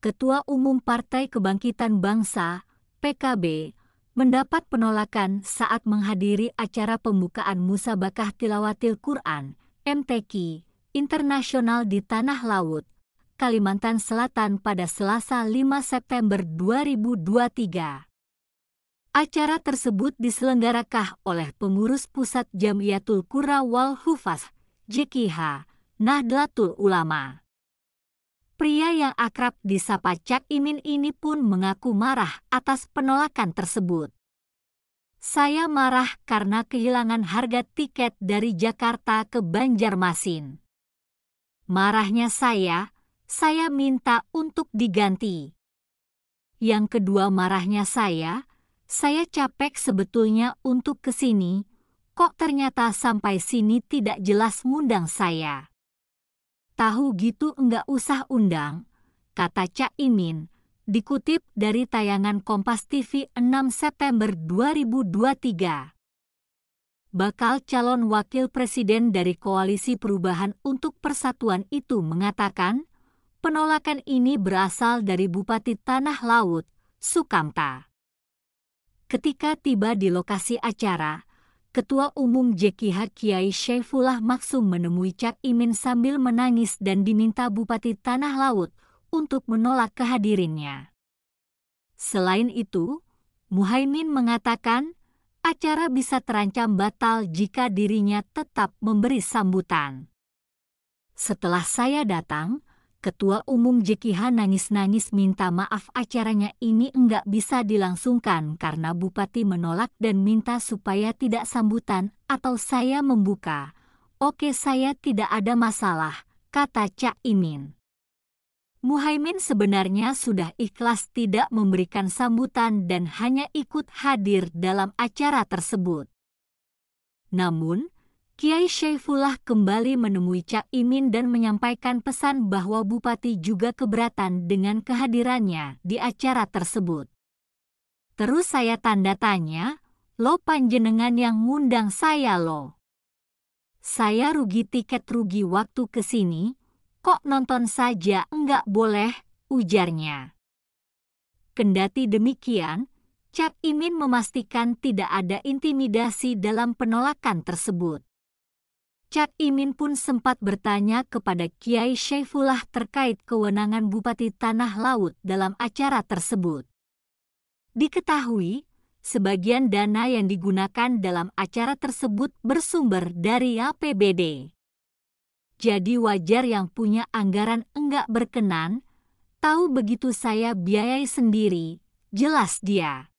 Ketua Umum Partai Kebangkitan Bangsa (PKB) mendapat penolakan saat menghadiri acara pembukaan Musabakah Tilawatil Quran (MTQ) internasional di Tanah Laut, Kalimantan Selatan pada Selasa 5 September 2023. Acara tersebut diselenggarakan oleh pengurus Pusat Jamiatul Qura Wal Hufaz, JKH, Nahdlatul Ulama. Pria yang akrab disapa Cak Imin ini pun mengaku marah atas penolakan tersebut. Saya marah karena kehilangan harga tiket dari Jakarta ke Banjarmasin. Marahnya saya, saya minta untuk diganti. Yang kedua marahnya saya, saya capek sebetulnya untuk ke sini, kok ternyata sampai sini tidak jelas ngundang saya. Tahu gitu enggak usah undang, kata Cak Imin, dikutip dari tayangan Kompas TV 6 September 2023. Bakal calon wakil presiden dari Koalisi Perubahan untuk Persatuan itu mengatakan, penolakan ini berasal dari Bupati Tanah Laut, Sukamta. Ketika tiba di lokasi acara, Ketua Umum JKH Kiai Syaifullah Maksum menemui Cak Imin sambil menangis dan diminta Bupati Tanah Laut untuk menolak kehadirannya. Selain itu, Muhaimin mengatakan acara bisa terancam batal jika dirinya tetap memberi sambutan. Setelah saya datang, Ketua Umum JKH nangis-nangis minta maaf acaranya ini enggak bisa dilangsungkan karena Bupati menolak dan minta supaya tidak sambutan atau saya membuka. Oke saya tidak ada masalah, kata Cak Imin. Muhaimin sebenarnya sudah ikhlas tidak memberikan sambutan dan hanya ikut hadir dalam acara tersebut. Namun, Kiai Syaifullah kembali menemui Cak Imin dan menyampaikan pesan bahwa Bupati juga keberatan dengan kehadirannya di acara tersebut. Terus saya tanda tanya, lo panjenengan yang ngundang saya lo. Saya rugi tiket rugi waktu ke sini, kok nonton saja enggak boleh, ujarnya. Kendati demikian, Cak Imin memastikan tidak ada intimidasi dalam penolakan tersebut. Cak Imin pun sempat bertanya kepada Kiai Syaifullah terkait kewenangan Bupati Tanah Laut dalam acara tersebut. Diketahui, sebagian dana yang digunakan dalam acara tersebut bersumber dari APBD. Jadi wajar yang punya anggaran enggak berkenan, tahu begitu saya biayai sendiri, jelas dia.